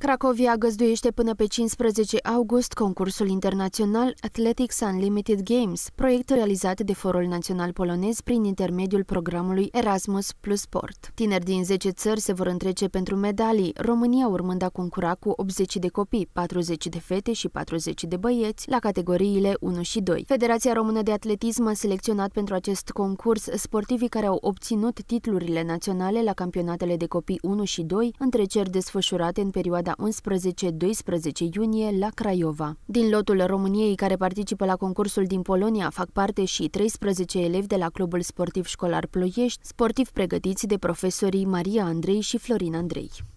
Cracovia găzduiește până pe 15 august concursul internațional Athletics Unlimited Games, proiect realizat de Forul Național Polonez prin intermediul programului Erasmus plus Sport. Tineri din 10 țări se vor întrece pentru medalii, România urmând a concura cu 80 de copii, 40 de fete și 40 de băieți la categoriile 1 și 2. Federația Română de Atletism a selecționat pentru acest concurs sportivii care au obținut titlurile naționale la campionatele de copii 1 și 2, întreceri desfășurate în perioada perioada 11-12 iunie la Craiova. Din lotul României care participă la concursul din Polonia fac parte și 13 elevi de la Clubul Sportiv Școlar Ploiești, sportivi pregătiți de profesorii Maria Andrei și Florin Andrei.